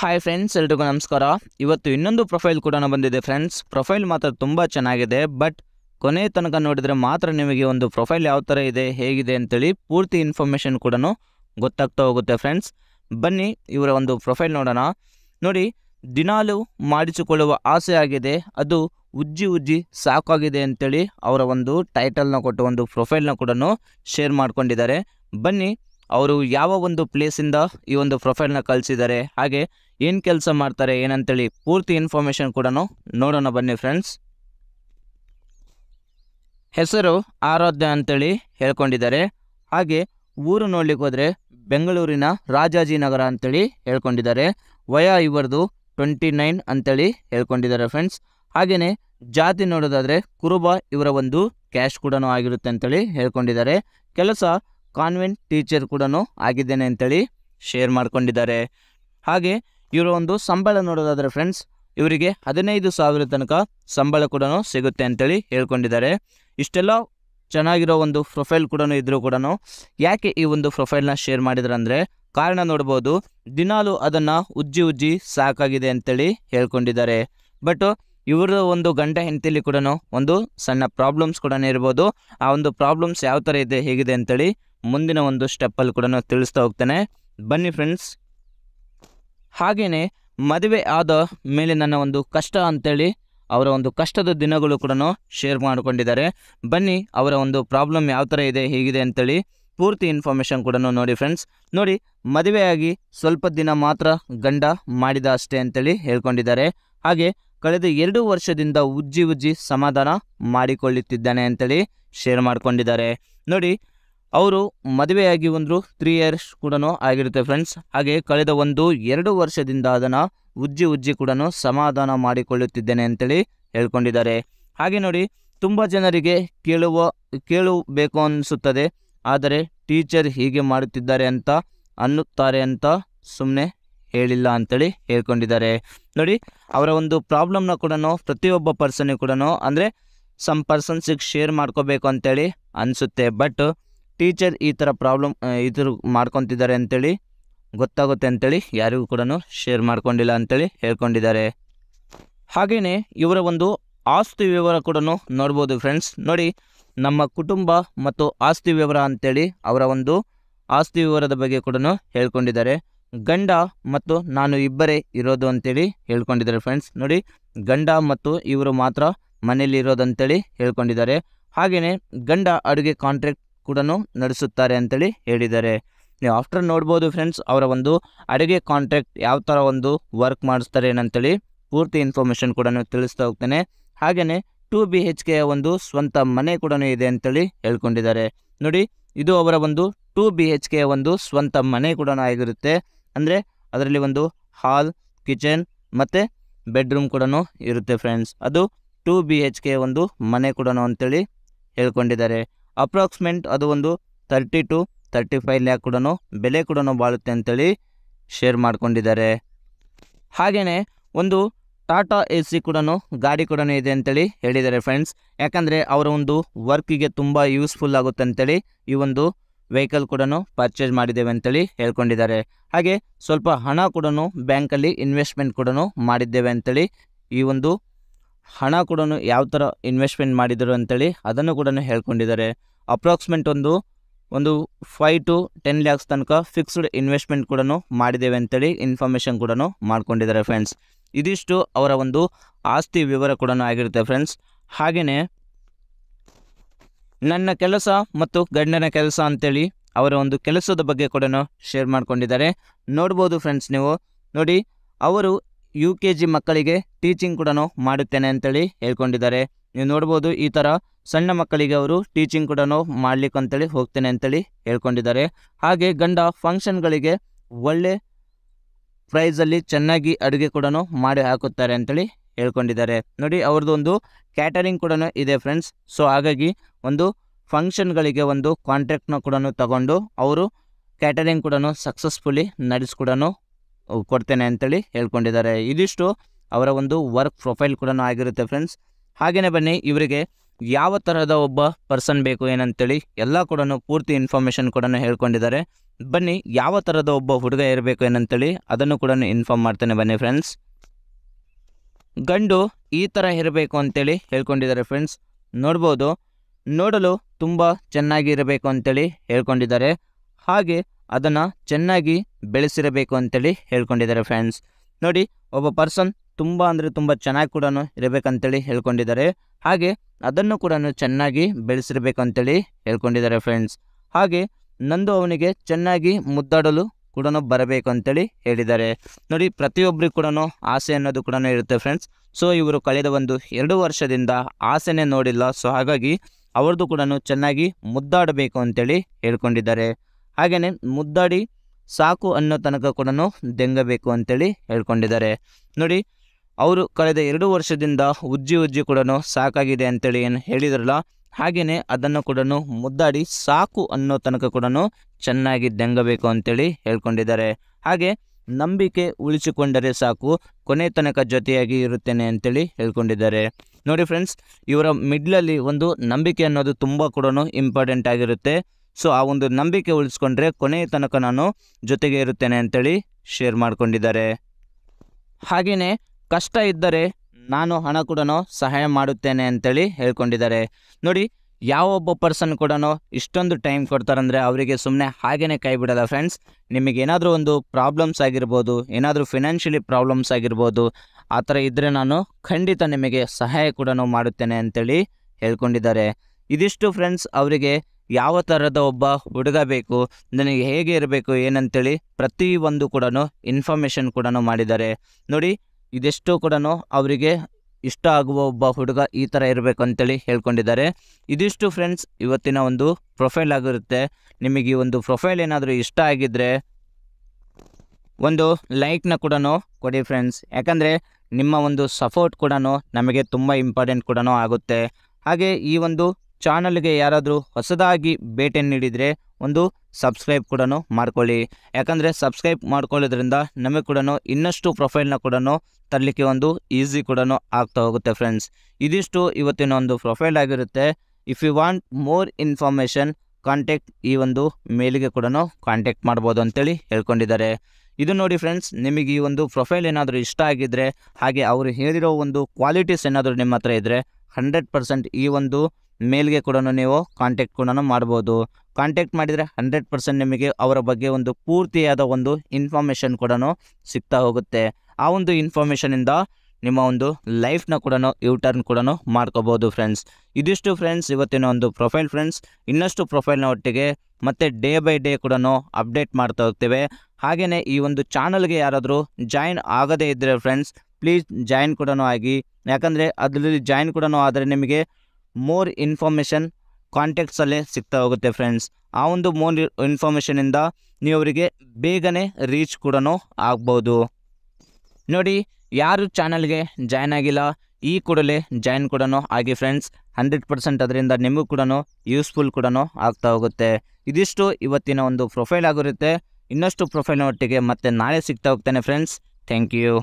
hi friends ಎಲ್ರಿಗೂ ನಮಸ್ಕಾರ ಇವತ್ತು ಇನ್ನೊಂದು ಪ್ರೊಫೈಲ್ ಕೂಡ ಬಂದಿದೆ ಫ್ರೆಂಡ್ಸ್ ಪ್ರೊಫೈಲ್ ಮಾತ್ರ ತುಂಬ ಚೆನ್ನಾಗಿದೆ ಬಟ್ ಕೊನೆಯ ತನಕ ನೋಡಿದರೆ ಮಾತ್ರ ನಿಮಗೆ ಒಂದು ಪ್ರೊಫೈಲ್ ಯಾವ ಥರ ಇದೆ ಹೇಗಿದೆ ಅಂತೇಳಿ ಪೂರ್ತಿ ಇನ್ಫಾರ್ಮೇಷನ್ ಕೂಡ ಗೊತ್ತಾಗ್ತಾ ಹೋಗುತ್ತೆ ಫ್ರೆಂಡ್ಸ್ ಬನ್ನಿ ಇವರ ಒಂದು ಪ್ರೊಫೈಲ್ ನೋಡೋಣ ನೋಡಿ ದಿನಾಲು ಮಾಡಿಸಿಕೊಳ್ಳುವ ಆಸೆ ಆಗಿದೆ ಅದು ಉಜ್ಜಿ ಉಜ್ಜಿ ಸಾಕಾಗಿದೆ ಅಂತೇಳಿ ಅವರ ಒಂದು ಟೈಟಲ್ನ ಕೊಟ್ಟು ಒಂದು ಪ್ರೊಫೈಲ್ನ ಕೂಡ ಶೇರ್ ಮಾಡ್ಕೊಂಡಿದ್ದಾರೆ ಬನ್ನಿ ಅವರು ಯಾವ ಒಂದು ಪ್ಲೇಸಿಂದ ಈ ಒಂದು ಪ್ರೊಫೈಲ್ನ ಕಳಿಸಿದ್ದಾರೆ ಹಾಗೆ ಏನು ಕೆಲಸ ಮಾಡ್ತಾರೆ ಏನಂತೇಳಿ ಪೂರ್ತಿ ಇನ್ಫಾರ್ಮೇಷನ್ ಕೂಡ ನೋಡೋಣ ಬನ್ನಿ ಫ್ರೆಂಡ್ಸ್ ಹೆಸರು ಆರಾಧ್ಯ ಅಂತೇಳಿ ಹೇಳ್ಕೊಂಡಿದ್ದಾರೆ ಹಾಗೆ ಊರು ನೋಡ್ಲಿಕ್ಕೆ ಹೋದರೆ ಬೆಂಗಳೂರಿನ ರಾಜಾಜಿನಗರ ಅಂತೇಳಿ ಹೇಳ್ಕೊಂಡಿದ್ದಾರೆ ವಯ ಇವರದು ಟ್ವೆಂಟಿ ನೈನ್ ಅಂತೇಳಿ ಹೇಳ್ಕೊಂಡಿದ್ದಾರೆ ಫ್ರೆಂಡ್ಸ್ ಹಾಗೆಯೇ ಜಾತಿ ನೋಡೋದಾದರೆ ಕುರುಬ ಇವರ ಒಂದು ಕ್ಯಾಶ್ ಕೂಡ ಆಗಿರುತ್ತೆ ಅಂತೇಳಿ ಹೇಳ್ಕೊಂಡಿದ್ದಾರೆ ಕೆಲಸ ಕಾನ್ವೆಂಟ್ ಟೀಚರ್ ಕೂಡ ಆಗಿದ್ದೇನೆ ಅಂತೇಳಿ ಶೇರ್ ಮಾಡ್ಕೊಂಡಿದ್ದಾರೆ ಹಾಗೆ ಇವರ ಒಂದು ಸಂಬಳ ನೋಡೋದಾದರೆ ಫ್ರೆಂಡ್ಸ್ ಇವರಿಗೆ ಹದಿನೈದು ಸಾವಿರ ತನಕ ಸಂಬಳ ಕೂಡ ಸಿಗುತ್ತೆ ಅಂತೇಳಿ ಹೇಳ್ಕೊಂಡಿದ್ದಾರೆ ಇಷ್ಟೆಲ್ಲ ಚೆನ್ನಾಗಿರೋ ಒಂದು ಪ್ರೊಫೈಲ್ ಕೂಡ ಇದ್ದರೂ ಕೂಡ ಯಾಕೆ ಈ ಒಂದು ಪ್ರೊಫೈಲ್ನ ಶೇರ್ ಮಾಡಿದ್ರು ಅಂದರೆ ಕಾರಣ ನೋಡ್ಬೋದು ದಿನಾಲು ಅದನ್ನು ಉಜ್ಜಿ ಉಜ್ಜಿ ಸಾಕಾಗಿದೆ ಅಂತೇಳಿ ಹೇಳ್ಕೊಂಡಿದ್ದಾರೆ ಬಟ್ ಇವರ ಒಂದು ಗಂಡ ಹೆಂಡತಿಲಿ ಕೂಡ ಒಂದು ಸಣ್ಣ ಪ್ರಾಬ್ಲಮ್ಸ್ ಕೂಡ ಇರ್ಬೋದು ಆ ಒಂದು ಪ್ರಾಬ್ಲಮ್ಸ್ ಯಾವ ಥರ ಇದೆ ಹೇಗಿದೆ ಅಂತೇಳಿ ಮುಂದಿನ ಒಂದು ಸ್ಟೆಪ್ಪಲ್ಲಿ ಕೂಡ ತಿಳಿಸ್ತಾ ಹೋಗ್ತಾನೆ ಬನ್ನಿ ಫ್ರೆಂಡ್ಸ್ ಹಾಗೆಯೇ ಮದುವೆ ಆದ ಮೇಲೆ ನನ್ನ ಒಂದು ಕಷ್ಟ ಅಂತೇಳಿ ಅವರ ಒಂದು ಕಷ್ಟದ ದಿನಗಳು ಕೂಡ ಶೇರ್ ಮಾಡಿಕೊಂಡಿದ್ದಾರೆ ಬನ್ನಿ ಅವರ ಒಂದು ಪ್ರಾಬ್ಲಮ್ ಯಾವ ಥರ ಇದೆ ಹೇಗಿದೆ ಅಂತೇಳಿ ಪೂರ್ತಿ ಇನ್ಫಾರ್ಮೇಷನ್ ಕೂಡ ನೋಡಿ ಫ್ರೆಂಡ್ಸ್ ನೋಡಿ ಮದುವೆಯಾಗಿ ಸ್ವಲ್ಪ ದಿನ ಮಾತ್ರ ಗಂಡ ಮಾಡಿದ ಅಷ್ಟೇ ಅಂತೇಳಿ ಹೇಳ್ಕೊಂಡಿದ್ದಾರೆ ಹಾಗೆ ಕಳೆದ ಎರಡು ವರ್ಷದಿಂದ ಉಜ್ಜಿ ಉಜ್ಜಿ ಸಮಾಧಾನ ಮಾಡಿಕೊಳ್ಳುತ್ತಿದ್ದಾನೆ ಅಂತೇಳಿ ಶೇರ್ ಮಾಡಿಕೊಂಡಿದ್ದಾರೆ ನೋಡಿ ಅವರು ಮದುವೆಯಾಗಿ ಒಂದು ತ್ರೀ ಇಯರ್ಸ್ ಕೂಡ ಆಗಿರುತ್ತೆ ಫ್ರೆಂಡ್ಸ್ ಹಾಗೆ ಕಳೆದ ಒಂದು ಎರಡು ವರ್ಷದಿಂದ ಅದನ್ನು ಉಜ್ಜಿ ಉಜ್ಜಿ ಕೂಡ ಸಮಾಧಾನ ಮಾಡಿಕೊಳ್ಳುತ್ತಿದ್ದೇನೆ ಅಂತೇಳಿ ಹೇಳ್ಕೊಂಡಿದ್ದಾರೆ ಹಾಗೆ ನೋಡಿ ತುಂಬ ಜನರಿಗೆ ಕೇಳುವ ಕೇಳಬೇಕು ಅನಿಸುತ್ತದೆ ಆದರೆ ಟೀಚರ್ ಹೀಗೆ ಮಾಡುತ್ತಿದ್ದಾರೆ ಅಂತ ಅನ್ನುತ್ತಾರೆ ಅಂತ ಸುಮ್ಮನೆ ಹೇಳಿಲ್ಲ ಅಂತೇಳಿ ಹೇಳ್ಕೊಂಡಿದ್ದಾರೆ ನೋಡಿ ಅವರ ಒಂದು ಪ್ರಾಬ್ಲಮ್ನ ಕೂಡ ಪ್ರತಿಯೊಬ್ಬ ಪರ್ಸನ್ಗೆ ಕೂಡ ಅಂದರೆ ಸಮ್ ಪರ್ಸನ್ಸಿಗೆ ಶೇರ್ ಮಾಡ್ಕೋಬೇಕು ಅಂತೇಳಿ ಅನಿಸುತ್ತೆ ಬಟ್ ಟೀಚರ್ ಈ ಥರ ಪ್ರಾಬ್ಲಮ್ ಈ ಥರ ಮಾಡ್ಕೊತಿದ್ದಾರೆ ಅಂಥೇಳಿ ಗೊತ್ತಾಗುತ್ತೆ ಅಂಥೇಳಿ ಯಾರಿಗೂ ಕೂಡ ಶೇರ್ ಮಾಡ್ಕೊಂಡಿಲ್ಲ ಅಂಥೇಳಿ ಹೇಳ್ಕೊಂಡಿದ್ದಾರೆ ಹಾಗೆಯೇ ಇವರ ಒಂದು ಆಸ್ತಿ ವಿವರ ಕೂಡ ನೋಡ್ಬೋದು ಫ್ರೆಂಡ್ಸ್ ನೋಡಿ ನಮ್ಮ ಕುಟುಂಬ ಮತ್ತು ಆಸ್ತಿ ವಿವರ ಅಂಥೇಳಿ ಅವರ ಒಂದು ಆಸ್ತಿ ವಿವರದ ಬಗ್ಗೆ ಕೂಡ ಹೇಳ್ಕೊಂಡಿದ್ದಾರೆ ಗಂಡ ಮತ್ತು ನಾನು ಇಬ್ಬರೇ ಇರೋದು ಅಂತೇಳಿ ಹೇಳ್ಕೊಂಡಿದ್ದಾರೆ ಫ್ರೆಂಡ್ಸ್ ನೋಡಿ ಗಂಡ ಮತ್ತು ಇವರು ಮಾತ್ರ ಮನೇಲಿ ಇರೋದಂತೇಳಿ ಹೇಳ್ಕೊಂಡಿದ್ದಾರೆ ಹಾಗೆಯೇ ಗಂಡ ಅಡುಗೆ ಕಾಂಟ್ರಾಕ್ಟ್ ಕೂಡ ನಡೆಸುತ್ತಾರೆ ಅಂತೇಳಿ ಹೇಳಿದ್ದಾರೆ ನೀವು ಆಫ್ಟರ್ ನೋಡ್ಬೋದು ಫ್ರೆಂಡ್ಸ್ ಅವರ ಒಂದು ಅಡುಗೆ ಕಾಂಟ್ರಾಕ್ಟ್ ಯಾವ ಥರ ಒಂದು ವರ್ಕ್ ಮಾಡಿಸ್ತಾರೆ ಏನಂತೇಳಿ ಪೂರ್ತಿ ಇನ್ಫಾರ್ಮೇಷನ್ ಕೂಡ ತಿಳಿಸ್ತಾ ಹೋಗ್ತೇನೆ ಹಾಗೆಯೇ ಟು ಬಿ ಹೆಚ್ ಕೆಯ ಒಂದು ಸ್ವಂತ ಮನೆ ಕೂಡ ಇದೆ ಅಂತೇಳಿ ಹೇಳ್ಕೊಂಡಿದ್ದಾರೆ ನೋಡಿ ಇದು ಅವರ ಒಂದು ಟು ಬಿ ಹೆಚ್ ಕೆಯ ಒಂದು ಸ್ವಂತ ಮನೆ ಕೂಡ ಆಗಿರುತ್ತೆ ಅಂದರೆ ಅದರಲ್ಲಿ ಒಂದು ಹಾಲ್ ಕಿಚನ್ ಮತ್ತು ಬೆಡ್ರೂಮ್ ಕೂಡ ಇರುತ್ತೆ ಫ್ರೆಂಡ್ಸ್ ಅದು ಟೂ ಬಿ ಹೆಚ್ ಕೆಯ ಒಂದು ಮನೆ ಕೂಡ ಅಂತೇಳಿ ಹೇಳ್ಕೊಂಡಿದ್ದಾರೆ ಅಪ್ರಾಕ್ಸಿಮೇಟ್ ಅದು ಒಂದು thirty two thirty five lakh ಕೂಡ ಬೆಲೆ ಕೂಡ ಬಾಳುತ್ತೆ ಅಂತೇಳಿ ಶೇರ್ ಮಾಡ್ಕೊಂಡಿದ್ದಾರೆ ಹಾಗೆಯೇ ಒಂದು ಟಾಟಾ ಎ ಸಿ ಕೂಡ ಗಾಡಿ ಕೂಡ ಇದೆ ಅಂತೇಳಿ ಹೇಳಿದ್ದಾರೆ ಫ್ರೆಂಡ್ಸ್ ಯಾಕಂದರೆ ಅವರ ಒಂದು ವರ್ಕಿಗೆ ತುಂಬ ಯೂಸ್ಫುಲ್ ಆಗುತ್ತೆ ಅಂತೇಳಿ ಈ ಒಂದು ವೆಹಿಕಲ್ ಕೂಡ ಪರ್ಚೇಸ್ ಮಾಡಿದ್ದೇವೆ ಅಂತೇಳಿ ಹೇಳ್ಕೊಂಡಿದ್ದಾರೆ ಹಾಗೆ ಸ್ವಲ್ಪ ಹಣ ಕೂಡ ಬ್ಯಾಂಕಲ್ಲಿ ಇನ್ವೆಸ್ಟ್ಮೆಂಟ್ ಕೂಡ ಮಾಡಿದ್ದೇವೆ ಅಂತೇಳಿ ಈ ಒಂದು ಹಣ ಕೂಡ ಯಾವ ಥರ ಇನ್ವೆಸ್ಟ್ಮೆಂಟ್ ಮಾಡಿದರು ಅಂತೇಳಿ ಅದನ್ನು ಕೂಡ ಹೇಳ್ಕೊಂಡಿದ್ದಾರೆ ಅಪ್ರಾಕ್ಸಿಮೇಟ್ ಒಂದು ಒಂದು ಫೈ ಟು ಟೆನ್ ಲ್ಯಾಕ್ಸ್ ತನಕ ಫಿಕ್ಸ್ಡ್ ಇನ್ವೆಸ್ಟ್ಮೆಂಟ್ ಕೂಡ ಮಾಡಿದ್ದೇವೆ ಅಂತೇಳಿ ಇನ್ಫಾರ್ಮೇಷನ್ ಕೂಡ ಮಾಡ್ಕೊಂಡಿದ್ದಾರೆ ಫ್ರೆಂಡ್ಸ್ ಇದಿಷ್ಟು ಅವರ ಒಂದು ಆಸ್ತಿ ವಿವರ ಕೂಡ ಆಗಿರುತ್ತೆ ಫ್ರೆಂಡ್ಸ್ ಹಾಗೆಯೇ ನನ್ನ ಕೆಲಸ ಮತ್ತು ಗಂಡನ ಕೆಲಸ ಅಂತೇಳಿ ಅವರ ಒಂದು ಕೆಲಸದ ಬಗ್ಗೆ ಕೂಡ ಶೇರ್ ಮಾಡ್ಕೊಂಡಿದ್ದಾರೆ ನೋಡ್ಬೋದು ಫ್ರೆಂಡ್ಸ್ ನೀವು ನೋಡಿ ಅವರು ಯು ಕೆ ಜಿ ಮಕ್ಕಳಿಗೆ ಟೀಚಿಂಗ್ ಕೂಡ ಮಾಡುತ್ತೇನೆ ಅಂತೇಳಿ ಹೇಳ್ಕೊಂಡಿದ್ದಾರೆ ನೀವು ನೋಡ್ಬೋದು ಈ ಥರ ಸಣ್ಣ ಮಕ್ಕಳಿಗೆ ಅವರು ಟೀಚಿಂಗ್ ಕೂಡ ಮಾಡ್ಲಿಕ್ಕೆ ಅಂತೇಳಿ ಹೋಗ್ತೇನೆ ಅಂತೇಳಿ ಹೇಳ್ಕೊಂಡಿದ್ದಾರೆ ಹಾಗೆ ಗಂಡ ಫಂಕ್ಷನ್ಗಳಿಗೆ ಒಳ್ಳೆ ಪ್ರೈಸಲ್ಲಿ ಚೆನ್ನಾಗಿ ಅಡುಗೆ ಕೂಡ ಮಾಡಿ ಹಾಕುತ್ತಾರೆ ಅಂತೇಳಿ ಹೇಳ್ಕೊಂಡಿದ್ದಾರೆ ನೋಡಿ ಅವ್ರದ್ದು ಒಂದು ಕ್ಯಾಟರಿಂಗ್ ಕೂಡ ಇದೆ ಫ್ರೆಂಡ್ಸ್ ಸೊ ಹಾಗಾಗಿ ಒಂದು ಫಂಕ್ಷನ್ಗಳಿಗೆ ಒಂದು ಕಾಂಟ್ರಾಕ್ಟ್ನ ಕೂಡ ತಗೊಂಡು ಅವರು ಕ್ಯಾಟರಿಂಗ್ ಕೂಡ ಸಕ್ಸಸ್ಫುಲಿ ನಡೆಸ್ಕೂಡ ಕೊಡ್ತೇನೆ ಅಂತೇಳಿ ಹೇಳ್ಕೊಂಡಿದ್ದಾರೆ ಇದಿಷ್ಟು ಅವರ ಒಂದು ವರ್ಕ್ ಪ್ರೊಫೈಲ್ ಕೂಡ ಆಗಿರುತ್ತೆ ಫ್ರೆಂಡ್ಸ್ ಹಾಗೆಯೇ ಬನ್ನಿ ಇವರಿಗೆ ಯಾವ ತರಹದ ಒಬ್ಬ ಪರ್ಸನ್ ಬೇಕು ಏನಂತೇಳಿ ಎಲ್ಲ ಕೂಡ ಪೂರ್ತಿ ಇನ್ಫಾರ್ಮೇಷನ್ ಕೂಡ ಹೇಳ್ಕೊಂಡಿದ್ದಾರೆ ಬನ್ನಿ ಯಾವ ಥರದ ಒಬ್ಬ ಹುಡುಗ ಇರಬೇಕು ಏನಂತೇಳಿ ಅದನ್ನು ಕೂಡ ಇನ್ಫಾರ್ಮ್ ಮಾಡ್ತೇನೆ ಬನ್ನಿ ಫ್ರೆಂಡ್ಸ್ ಗಂಡು ಈ ಥರ ಇರಬೇಕು ಅಂತೇಳಿ ಹೇಳ್ಕೊಂಡಿದ್ದಾರೆ ಫ್ರೆಂಡ್ಸ್ ನೋಡ್ಬೋದು ನೋಡಲು ತುಂಬ ಚೆನ್ನಾಗಿ ಇರಬೇಕು ಅಂತೇಳಿ ಹೇಳ್ಕೊಂಡಿದ್ದಾರೆ ಹಾಗೆ ಅದನ್ನು ಚೆನ್ನಾಗಿ ಬೆಳೆಸಿರಬೇಕು ಅಂತೇಳಿ ಹೇಳ್ಕೊಂಡಿದ್ದಾರೆ ಫ್ರೆಂಡ್ಸ್ ನೋಡಿ ಒಬ್ಬ ಪರ್ಸನ್ ತುಂಬ ಅಂದರೆ ತುಂಬ ಚೆನ್ನಾಗಿ ಕೂಡ ಇರಬೇಕಂತೇಳಿ ಹೇಳ್ಕೊಂಡಿದ್ದಾರೆ ಹಾಗೆ ಅದನ್ನು ಕೂಡ ಚೆನ್ನಾಗಿ ಬೆಳೆಸಿರ್ಬೇಕು ಅಂತೇಳಿ ಹೇಳ್ಕೊಂಡಿದ್ದಾರೆ ಫ್ರೆಂಡ್ಸ್ ಹಾಗೆ ನಂದು ಅವನಿಗೆ ಚೆನ್ನಾಗಿ ಮುದ್ದಾಡಲು ಕೂಡ ಬರಬೇಕು ಅಂತೇಳಿ ಹೇಳಿದ್ದಾರೆ ನೋಡಿ ಪ್ರತಿಯೊಬ್ಬರಿಗೂ ಕೂಡ ಆಸೆ ಅನ್ನೋದು ಕೂಡ ಇರುತ್ತೆ ಫ್ರೆಂಡ್ಸ್ ಸೊ ಇವರು ಕಳೆದ ಒಂದು ಎರಡು ವರ್ಷದಿಂದ ಆಸೆನೇ ನೋಡಿಲ್ಲ ಸೊ ಹಾಗಾಗಿ ಅವ್ರದ್ದು ಕೂಡ ಚೆನ್ನಾಗಿ ಮುದ್ದಾಡಬೇಕು ಅಂತೇಳಿ ಹೇಳ್ಕೊಂಡಿದ್ದಾರೆ ಹಾಗೆಯೇ ಮುದ್ದಾಡಿ ಸಾಕು ಅನ್ನೋ ತನಕ ಕೂಡ ದೆಂಗಬೇಕು ಅಂತೇಳಿ ಹೇಳ್ಕೊಂಡಿದ್ದಾರೆ ನೋಡಿ ಅವರು ಕಳೆದ ಎರಡು ವರ್ಷದಿಂದ ಉಜ್ಜಿ ಉಜ್ಜಿ ಕೂಡ ಸಾಕಾಗಿದೆ ಅಂತೇಳಿ ಏನು ಹೇಳಿದ್ರಲ್ಲ ಹಾಗೆಯೇ ಅದನ್ನು ಕೂಡ ಮುದ್ದಾಡಿ ಸಾಕು ಅನ್ನೋ ತನಕ ಕೂಡ ಚೆನ್ನಾಗಿ ದೆಂಗಬೇಕು ಅಂತೇಳಿ ಹೇಳ್ಕೊಂಡಿದ್ದಾರೆ ಹಾಗೆ ನಂಬಿಕೆ ಉಳಿಸಿಕೊಂಡರೆ ಸಾಕು ಕೊನೆ ತನಕ ಜೊತೆಯಾಗಿ ಇರುತ್ತೇನೆ ಅಂತೇಳಿ ಹೇಳ್ಕೊಂಡಿದ್ದಾರೆ ನೋಡಿ ಫ್ರೆಂಡ್ಸ್ ಇವರ ಮಿಡ್ಲಲ್ಲಿ ಒಂದು ನಂಬಿಕೆ ಅನ್ನೋದು ತುಂಬ ಕೂಡ ಇಂಪಾರ್ಟೆಂಟ್ ಆಗಿರುತ್ತೆ ಸೊ ಆ ಒಂದು ನಂಬಿಕೆ ಉಳಿಸ್ಕೊಂಡ್ರೆ ಕೊನೆಯ ತನಕ ನಾನು ಜೊತೆಗೆ ಇರುತ್ತೇನೆ ಅಂತೇಳಿ ಶೇರ್ ಮಾಡಿಕೊಂಡಿದ್ದಾರೆ ಹಾಗೆಯೇ ಕಷ್ಟ ಇದ್ದರೆ ನಾನು ಹಣ ಕೂಡ ಸಹಾಯ ಮಾಡುತ್ತೇನೆ ಅಂತೇಳಿ ಹೇಳ್ಕೊಂಡಿದ್ದಾರೆ ನೋಡಿ ಯಾವ ಒಬ್ಬ ಪರ್ಸನ್ ಕೂಡ ಇಷ್ಟೊಂದು ಟೈಮ್ ಕೊಡ್ತಾರಂದರೆ ಅವರಿಗೆ ಸುಮ್ಮನೆ ಹಾಗೇ ಕೈ ಬಿಡಲ್ಲ ಫ್ರೆಂಡ್ಸ್ ನಿಮಗೇನಾದರೂ ಒಂದು ಪ್ರಾಬ್ಲಮ್ಸ್ ಆಗಿರ್ಬೋದು ಏನಾದರೂ ಫಿನಾನ್ಷಿಯಲಿ ಪ್ರಾಬ್ಲಮ್ಸ್ ಆಗಿರ್ಬೋದು ಆ ಥರ ಇದ್ದರೆ ನಾನು ಖಂಡಿತ ನಿಮಗೆ ಸಹಾಯ ಕೂಡ ಮಾಡುತ್ತೇನೆ ಅಂತೇಳಿ ಹೇಳ್ಕೊಂಡಿದ್ದಾರೆ ಇದಿಷ್ಟು ಫ್ರೆಂಡ್ಸ್ ಅವರಿಗೆ ಯಾವ ಥರದ ಒಬ್ಬ ಹುಡುಗ ಬೇಕು ನನಗೆ ಹೇಗೆ ಇರಬೇಕು ಏನಂತೇಳಿ ಪ್ರತಿಯೊಂದು ಕೂಡ ಇನ್ಫಾರ್ಮೇಷನ್ ಕೂಡ ಮಾಡಿದ್ದಾರೆ ನೋಡಿ ಇದೆಷ್ಟು ಕೂಡ ಅವರಿಗೆ ಇಷ್ಟ ಆಗುವ ಒಬ್ಬ ಹುಡುಗ ಈ ಥರ ಇರಬೇಕು ಅಂತೇಳಿ ಹೇಳ್ಕೊಂಡಿದ್ದಾರೆ ಇದಿಷ್ಟು ಫ್ರೆಂಡ್ಸ್ ಇವತ್ತಿನ ಒಂದು ಪ್ರೊಫೈಲ್ ಆಗಿರುತ್ತೆ ನಿಮಗೆ ಈ ಒಂದು ಪ್ರೊಫೈಲ್ ಏನಾದರೂ ಇಷ್ಟ ಆಗಿದ್ದರೆ ಒಂದು ಲೈಕ್ನ ಕೂಡ ಕೊಡಿ ಫ್ರೆಂಡ್ಸ್ ಯಾಕಂದರೆ ನಿಮ್ಮ ಒಂದು ಸಪೋರ್ಟ್ ಕೂಡ ನಮಗೆ ತುಂಬ ಇಂಪಾರ್ಟೆಂಟ್ ಕೂಡ ಆಗುತ್ತೆ ಹಾಗೆ ಈ ಒಂದು ಚಾನಲ್ಗೆ ಯಾರಾದರೂ ಹೊಸದಾಗಿ ಭೇಟಿ ನೀಡಿದರೆ ಒಂದು ಸಬ್ಸ್ಕ್ರೈಬ್ ಕೂಡ ಮಾಡ್ಕೊಳ್ಳಿ ಯಾಕಂದರೆ ಸಬ್ಸ್ಕ್ರೈಬ್ ಮಾಡ್ಕೊಳ್ಳೋದ್ರಿಂದ ನಮಗೆ ಕೂಡ ಇನ್ನಷ್ಟು ಪ್ರೊಫೈಲ್ನ ಕೂಡ ತರಲಿಕ್ಕೆ ಒಂದು ಈಸಿ ಕೂಡ ಆಗ್ತಾ ಹೋಗುತ್ತೆ ಫ್ರೆಂಡ್ಸ್ ಇದಿಷ್ಟು ಇವತ್ತಿನ ಒಂದು ಪ್ರೊಫೈಲ್ ಆಗಿರುತ್ತೆ if you want more information contact ಈ ಒಂದು ಮೇಲಿಗೆ ಕೂಡ ಕಾಂಟ್ಯಾಕ್ಟ್ ಮಾಡ್ಬೋದು ಅಂತೇಳಿ ಹೇಳ್ಕೊಂಡಿದ್ದಾರೆ ಇದು ನೋಡಿ ಫ್ರೆಂಡ್ಸ್ ನಿಮಗೆ ಈ ಒಂದು ಪ್ರೊಫೈಲ್ ಏನಾದರೂ ಇಷ್ಟ ಆಗಿದ್ದರೆ ಹಾಗೆ ಅವರು ಹೇಳಿರೋ ಒಂದು ಕ್ವಾಲಿಟೀಸ್ ಏನಾದರೂ ನಿಮ್ಮ ಹತ್ರ ಇದ್ದರೆ ಹಂಡ್ರೆಡ್ ಪರ್ಸೆಂಟ್ ಈ ಒಂದು ಮೇಲ್ಗೆ ಕೂಡ ನೀವು ಕಾಂಟ್ಯಾಕ್ಟ್ ಕೂಡ ಮಾಡ್ಬೋದು ಕಾಂಟ್ಯಾಕ್ಟ್ ಮಾಡಿದರೆ ಹಂಡ್ರೆಡ್ ಪರ್ಸೆಂಟ್ ನಿಮಗೆ ಅವರ ಬಗ್ಗೆ ಒಂದು ಪೂರ್ತಿಯಾದ ಒಂದು ಇನ್ಫಾರ್ಮೇಷನ್ ಕೂಡ ಸಿಗ್ತಾ ಹೋಗುತ್ತೆ ಆ ಒಂದು ಇನ್ಫಾರ್ಮೇಷನಿಂದ ನಿಮ್ಮ ಒಂದು ಲೈಫ್ನ ಕೂಡ ಯು ಟರ್ನ್ ಕೂಡ ಮಾಡ್ಕೋಬೋದು ಫ್ರೆಂಡ್ಸ್ ಇದಿಷ್ಟು ಫ್ರೆಂಡ್ಸ್ ಇವತ್ತಿನ ಒಂದು ಪ್ರೊಫೈಲ್ ಫ್ರೆಂಡ್ಸ್ ಇನ್ನಷ್ಟು ಪ್ರೊಫೈಲ್ನ ಒಟ್ಟಿಗೆ ಮತ್ತು ಡೇ ಬೈ ಡೇ ಕೂಡ ಅಪ್ಡೇಟ್ ಮಾಡ್ತಾ ಹೋಗ್ತೇವೆ ಹಾಗೆಯೇ ಈ ಒಂದು ಚಾನಲ್ಗೆ ಯಾರಾದರೂ ಜಾಯಿನ್ ಆಗದೇ ಇದ್ದರೆ ಫ್ರೆಂಡ್ಸ್ ಪ್ಲೀಸ್ ಜಾಯಿನ್ ಕೂಡ ಆಗಿ ಯಾಕಂದರೆ ಅದರಲ್ಲಿ ಜಾಯಿನ್ ಕೂಡ ಆದರೆ ನಿಮಗೆ ಮೋರ್ ಇನ್ಫಾರ್ಮೇಷನ್ ಕಾಂಟ್ಯಾಕ್ಟ್ಸಲ್ಲೇ ಸಿಗ್ತಾ ಹೋಗುತ್ತೆ ಫ್ರೆಂಡ್ಸ್ ಆ ಒಂದು ಮೋರ್ ಇನ್ಫಾರ್ಮೇಷನಿಂದ ನೀವು ಅವರಿಗೆ ಬೇಗನೆ ರೀಚ್ ಕೂಡ ಆಗ್ಬೋದು ನೋಡಿ ಯಾರು ಚಾನಲ್ಗೆ ಜಾಯ್ನ್ ಆಗಿಲ್ಲ ಈ ಕೂಡಲೇ ಜಾಯ್ನ್ ಕೂಡ ಆಗಿ ಫ್ರೆಂಡ್ಸ್ ಹಂಡ್ರೆಡ್ ಪರ್ಸೆಂಟ್ ಅದರಿಂದ ನಿಮಗೂ ಕೂಡ ಯೂಸ್ಫುಲ್ ಕೂಡ ಆಗ್ತಾ ಹೋಗುತ್ತೆ ಇದಿಷ್ಟು ಇವತ್ತಿನ ಒಂದು ಪ್ರೊಫೈಲ್ ಆಗಿರುತ್ತೆ ಇನ್ನಷ್ಟು ಪ್ರೊಫೈಲ್ನ ಒಟ್ಟಿಗೆ ಮತ್ತೆ ನಾಳೆ ಸಿಗ್ತಾ ಹೋಗ್ತೇನೆ ಫ್ರೆಂಡ್ಸ್ ಥ್ಯಾಂಕ್ ಯು